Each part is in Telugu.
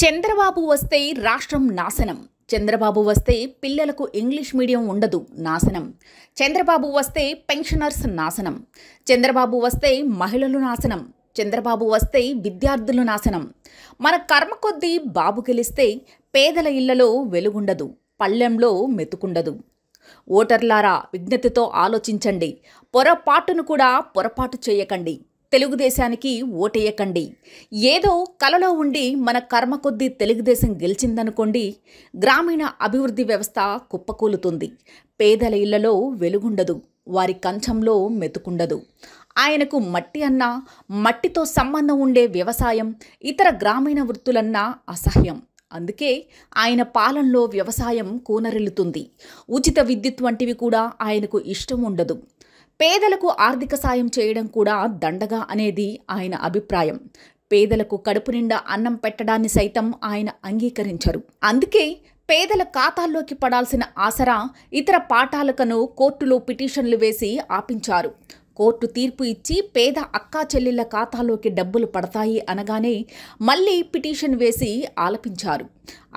చంద్రబాబు వస్తే రాష్ట్రం నాశనం చంద్రబాబు వస్తే పిల్లలకు ఇంగ్లీష్ మీడియం ఉండదు నాశనం చంద్రబాబు వస్తే పెన్షనర్స్ నాశనం చంద్రబాబు వస్తే మహిళలు నాశనం చంద్రబాబు వస్తే విద్యార్థులు నాశనం మన కర్మ కొద్దీ బాబు గెలిస్తే పేదల ఇళ్లలో వెలుగుండదు పళ్ళెంలో మెతుకుండదు ఓటర్లారా విజ్ఞతతో ఆలోచించండి పొరపాటును కూడా పొరపాటు చేయకండి తెలుగుదేశానికి ఓటేయకండి ఏదో కలలో ఉండి మన కర్మ కొద్దీ తెలుగుదేశం గెలిచిందనుకోండి గ్రామీణ అభివృద్ధి వ్యవస్థ కుప్పకూలుతుంది పేదల ఇళ్లలో వెలుగుండదు వారి కంచంలో మెతుకుండదు ఆయనకు మట్టి అన్నా మట్టితో సంబంధం ఉండే వ్యవసాయం ఇతర గ్రామీణ వృత్తులన్నా అసహ్యం అందుకే ఆయన పాలనలో వ్యవసాయం కూనరిల్లుతుంది ఉచిత విద్యుత్ వంటివి కూడా ఆయనకు ఇష్టం ఉండదు పేదలకు ఆర్థిక సాయం చేయడం కూడా దండగా అనేది ఆయన అభిప్రాయం పేదలకు కడుపు నిండా అన్నం పెట్టడాన్ని సైతం ఆయన అంగీకరించరు అందుకే పేదల ఖాతాల్లోకి పడాల్సిన ఆసరా ఇతర పాఠాలకను కోర్టులో పిటిషన్లు వేసి ఆపించారు కోర్టు తీర్పు ఇచ్చి పేద అక్కా చెల్లెళ్ల ఖాతాలోకి డబ్బులు పడతాయి అనగానే మళ్ళీ పిటిషన్ వేసి ఆలపించారు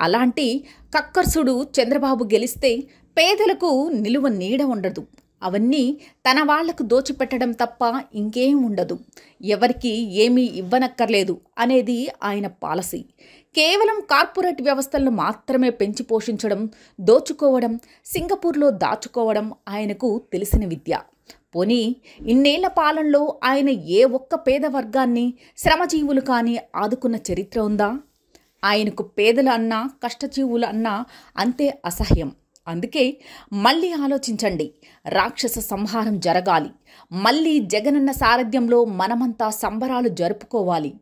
అలాంటి కక్కర్సుడు చంద్రబాబు గెలిస్తే పేదలకు నిలువ నీడ ఉండదు అవన్నీ తన వాళ్లకు దోచిపెట్టడం తప్ప ఇంకేం ఉండదు ఎవరికి ఏమీ ఇవ్వనక్కర్లేదు అనేది ఆయన పాలసీ కేవలం కార్పొరేట్ వ్యవస్థలను మాత్రమే పెంచి పోషించడం దోచుకోవడం సింగపూర్లో దాచుకోవడం ఆయనకు తెలిసిన విద్య పోనీ ఇన్నేళ్ల పాలనలో ఆయన ఏ ఒక్క పేద వర్గాన్ని శ్రమజీవులు కానీ ఆదుకున్న చరిత్ర ఉందా ఆయనకు పేదలు అన్నా కష్టజీవులు అన్నా అంతే అసహ్యం అందుకే మళ్ళీ ఆలోచించండి రాక్షస సంహారం జరగాలి మళ్ళీ జగనన్న సారథ్యంలో మనమంతా సంబరాలు జరుపుకోవాలి